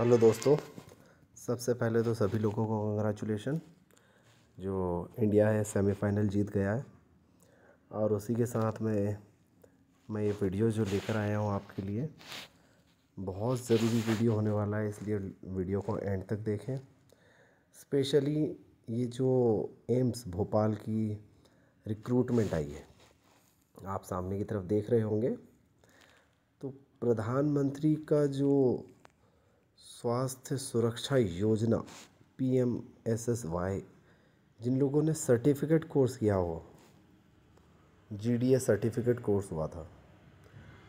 hello दोस्तों सबसे पहले तो सभी लोगों को कंग्रेचुलेशन जो इंडिया है सेमीफाइनल जीत गया है और उसी के साथ में मैं ये वीडियो जो लेकर आया हूँ आपके लिए बहुत ज़रूरी वीडियो होने वाला है इसलिए वीडियो को एंड तक देखें स्पेशली ये जो एम्स भोपाल की रिक्रूटमेंट आई है आप सामने की तरफ देख रहे होंगे तो प्रधानमंत्री का जो स्वास्थ्य सुरक्षा योजना P M S S Y जिन लोगों ने सर्टिफिकेट कोर्स किया हो G D S certificate course हुआ था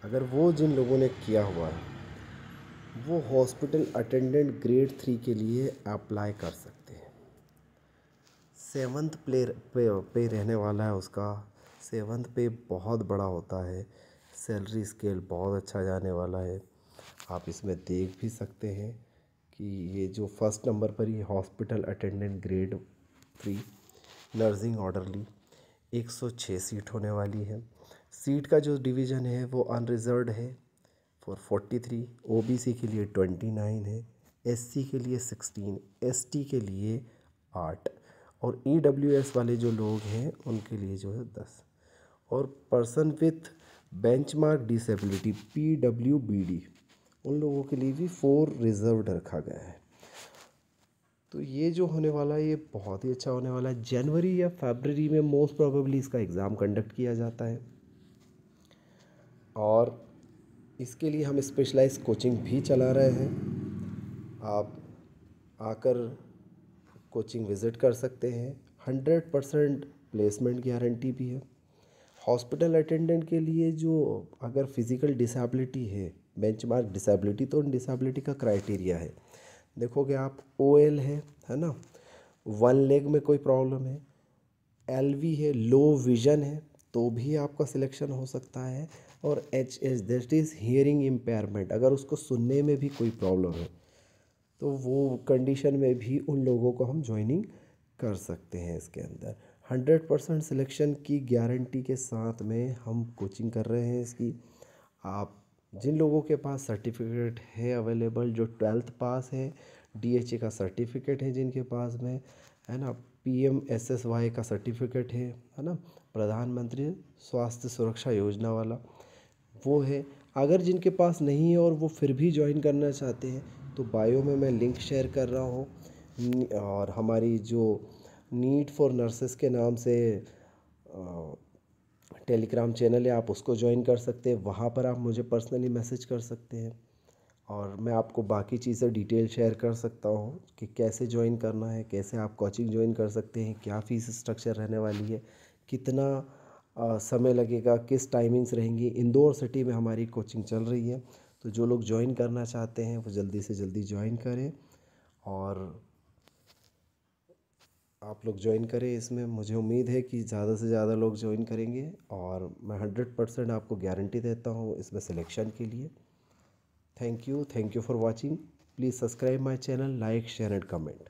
अगर वो जिन लोगों ने किया हुआ है वो हॉस्पिटल अटेंडेंट ग्रेड थ्री के लिए अप्लाई कर सकते हैं सेवन्थ प्ले पे, पे रहने वाला है उसका सेवन्थ पे बहुत बड़ा होता है सैलरी स्केल बहुत अच्छा जाने वाला है आप इसमें देख भी सकते हैं कि ये जो फर्स्ट नंबर पर ये hospital attendant grade three nursing orderly 106 seat होने वाली है सीट का जो डिवीज़न है वो अनरिजर्व है फॉर 43 ओबीसी के लिए 29 है एससी के लिए 16 एसटी के लिए 8 और ईडब्ल्यूएस वाले जो लोग हैं उनके लिए जो है 10 और person with benchmark disability PWBD उन लोगों के लिए भी फोर रिजर्व रखा गया है तो ये जो होने वाला है ये बहुत ही अच्छा होने वाला है जनवरी या फेबररी में मोस्ट प्रोबेबली इसका एग्ज़ाम कंडक्ट किया जाता है और इसके लिए हम स्पेशलाइज कोचिंग भी चला रहे हैं आप आकर कोचिंग विज़िट कर सकते हैं हंड्रेड परसेंट प्लेसमेंट गारंटी भी है हॉस्पिटल अटेंडेंट के लिए जो अगर फिज़िकल डिसेबिलिटी है बेंच मार्क डिसेबिलिटी तो उन का क्राइटेरिया है देखोगे आप ओ एल है है ना वन लेग में कोई प्रॉब्लम है एल वी है लो विजन है तो भी आपका सिलेक्शन हो सकता है और H H that is hearing impairment अगर उसको सुनने में भी कोई प्रॉब्लम है तो वो कंडीशन में भी उन लोगों को हम ज्वाइनिंग कर सकते हैं इसके अंदर हंड्रेड परसेंट सिलेक्शन की गारंटी के साथ में हम कोचिंग कर रहे हैं इसकी आप जिन लोगों के पास सर्टिफिकेट है अवेलेबल जो ट्वेल्थ पास है डीएचए का सर्टिफिकेट है जिनके पास में है ना पीएमएसएसवाई का सर्टिफिकेट है है ना प्रधानमंत्री स्वास्थ्य सुरक्षा योजना वाला वो है अगर जिनके पास नहीं है और वो फिर भी ज्वाइन करना चाहते हैं तो बायो में मैं लिंक शेयर कर रहा हूँ और हमारी जो नीट फॉर नर्सेस के नाम से टेलीग्राम चैनल है आप उसको ज्वाइन कर सकते हैं वहाँ पर आप मुझे पर्सनली मैसेज कर सकते हैं और मैं आपको बाकी चीज़ें डिटेल शेयर कर सकता हूँ कि कैसे ज्वाइन करना है कैसे आप कोचिंग ज्वाइन कर सकते हैं क्या फ़ीस स्ट्रक्चर रहने वाली है कितना आ, समय लगेगा किस टाइमिंग्स रहेंगी इंदौर सिटी में हमारी कोचिंग चल रही है तो जो लोग ज्वाइन करना चाहते हैं वो जल्दी से जल्दी ज्वाइन करें और आप लोग ज्वाइन करें इसमें मुझे उम्मीद है कि ज़्यादा से ज़्यादा लोग ज्वाइन करेंगे और मैं हंड्रेड परसेंट आपको गारंटी देता हूँ इसमें सिलेक्शन के लिए thank you thank you for watching please subscribe my channel like share and comment